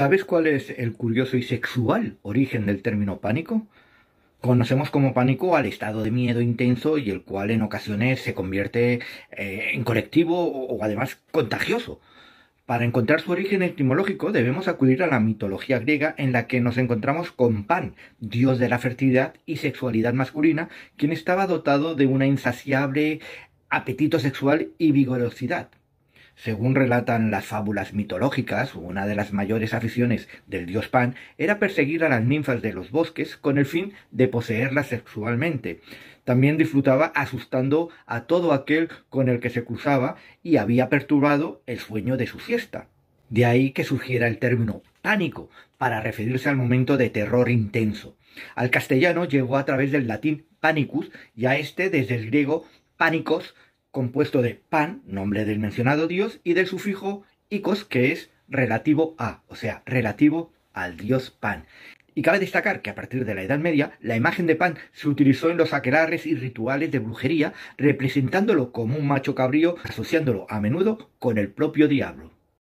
¿Sabes cuál es el curioso y sexual origen del término pánico? Conocemos como pánico al estado de miedo intenso y el cual en ocasiones se convierte eh, en colectivo o, o además contagioso. Para encontrar su origen etimológico debemos acudir a la mitología griega en la que nos encontramos con Pan, dios de la fertilidad y sexualidad masculina, quien estaba dotado de una insaciable apetito sexual y vigorosidad. Según relatan las fábulas mitológicas, una de las mayores aficiones del dios Pan era perseguir a las ninfas de los bosques con el fin de poseerlas sexualmente. También disfrutaba asustando a todo aquel con el que se cruzaba y había perturbado el sueño de su siesta. De ahí que surgiera el término pánico para referirse al momento de terror intenso. Al castellano llegó a través del latín panicus y a este desde el griego pánicos compuesto de pan, nombre del mencionado dios, y del sufijo icos, que es relativo a, o sea, relativo al dios pan. Y cabe destacar que a partir de la Edad Media, la imagen de Pan se utilizó en los aquelarres y rituales de brujería, representándolo como un macho cabrío, asociándolo a menudo con el propio diablo.